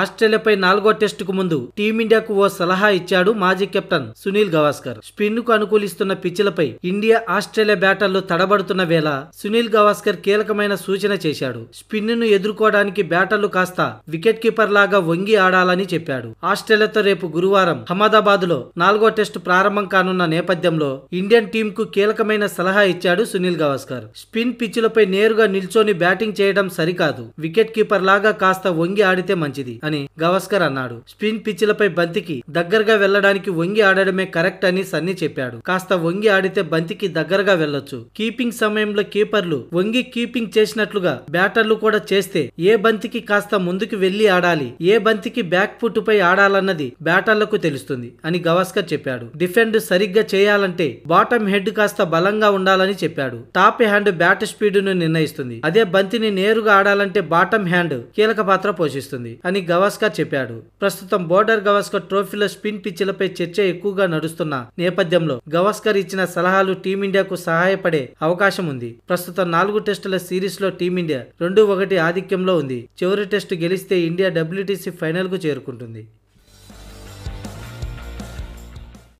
ఆస్ట్రేలియాపై నాలుగో టెస్టుకు ముందు టీమిండియాకు ఓ సలహా ఇచ్చాడు మాజీ కెప్టెన్ సునీల్ గవాస్కర్ స్పిన్ కు అనుకూలిస్తున్న పిచ్చిలపై ఇండియా ఆస్ట్రేలియా బ్యాటర్లు తడబడుతున్న వేళ సునీల్ గవాస్కర్ కీలకమైన సూచన చేశాడు స్పిన్ ను ఎదుర్కోవడానికి బ్యాటర్లు కాస్త వికెట్ కీపర్ లాగా వంగి ఆడాలని చెప్పాడు ఆస్ట్రేలియాతో రేపు గురువారం అహ్మదాబాద్ లో నాలుగో టెస్టు ప్రారంభం కానున్న నేపథ్యంలో ఇండియన్ టీం కు కీలకమైన సలహా ఇచ్చాడు సునీల్ గవాస్కర్ స్పిన్ పిచ్లపై నేరుగా నిల్చొని బ్యాటింగ్ చేయడం సరికాదు వికెట్ కీపర్ లాగా కాస్త వంగి ఆడితే మంచిది అని గవస్కర్ అన్నాడు స్పిన్ పిచ్చిలపై బంతికి దగ్గరగా వెళ్లడానికి వంగి ఆడడమే కరెక్ట్ అని సన్నీ చెప్పాడు కాస్త వంగి ఆడితే బంతికి దగ్గరగా వెళ్లొచ్చు కీపింగ్ సమయంలో కీపర్లు వంగి కీపింగ్ చేసినట్లుగా బ్యాటర్లు కూడా చేస్తే ఏ బంతికి కాస్త ముందుకు వెళ్లి ఆడాలి ఏ బంతికి బ్యాక్ ఫుట్ పై ఆడాలన్నది బ్యాటర్లకు తెలుస్తుంది అని గవాస్కర్ చెప్పాడు డిఫెండ్ సరిగ్గా చేయాలంటే బాటమ్ హెడ్ కాస్త బలంగా ఉండాలని చెప్పాడు టాప్ హ్యాండ్ బ్యాట్ స్పీడ్ ను నిర్ణయిస్తుంది అదే బంతిని నేరుగా ఆడాలంటే బాటమ్ హ్యాండ్ కీలక పాత్ర పోషిస్తుంది అని గవాస్కర్ చెప్పాడు ప్రస్తుతం బోర్డర్ గవాస్కర్ ట్రోఫీలో స్పిన్ పిచ్లపై చర్చ ఎక్కువగా నడుస్తున్న నేపథ్యంలో గవాస్కర్ ఇచ్చిన సలహాలు టీమిండియాకు సహాయపడే అవకాశం ఉంది ప్రస్తుతం నాలుగు టెస్టుల సిరీస్ లో టీమిండియా రెండు ఒకటి ఆధిక్యంలో ఉంది చివరి టెస్టు గెలిస్తే ఇండియా డబ్ల్యూటీసీ ఫైనల్ కు చేరుకుంటుంది